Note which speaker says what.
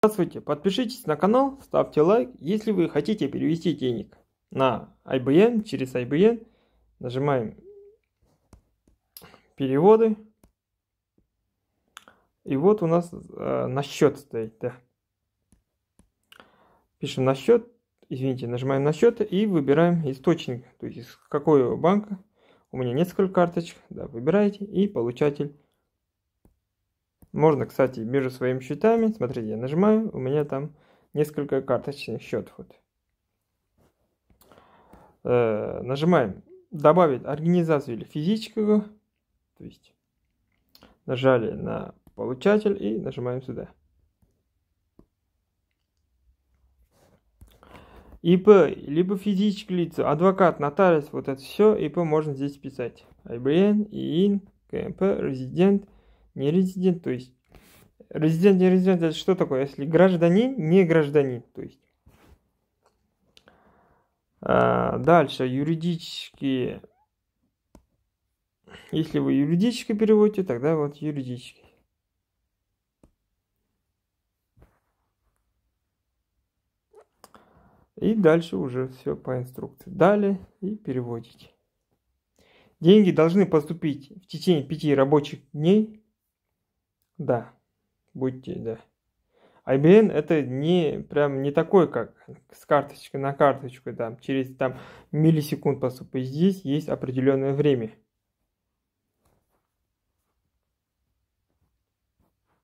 Speaker 1: Здравствуйте, подпишитесь на канал, ставьте лайк, если вы хотите перевести денег на IBN, через IBN, нажимаем переводы, и вот у нас э, на счет стоит, да. Пишем на счет, извините, нажимаем на счет и выбираем источник, то есть из какого банка, у меня несколько карточек, да, выбираете и получатель можно, кстати, между своими счетами, смотрите, я нажимаю, у меня там несколько карточных счетов. Вот. Э, нажимаем «Добавить организацию или физическую», то есть нажали на получатель и нажимаем сюда. ИП, либо физическое лицо, адвокат, нотариус, вот это все, ИП можно здесь писать. IBN, ИИН, КМП, резидент – не резидент, то есть резидент, не резидент, это что такое? Если гражданин, не гражданин, то есть. А, дальше, юридические. Если вы юридически переводите, тогда вот юридически. И дальше уже все по инструкции. Далее и переводите. Деньги должны поступить в течение пяти рабочих дней да, будьте, да. IBN это не прям не такой, как с карточкой на карточку, там, через там, миллисекунд поступать. Здесь есть определенное время.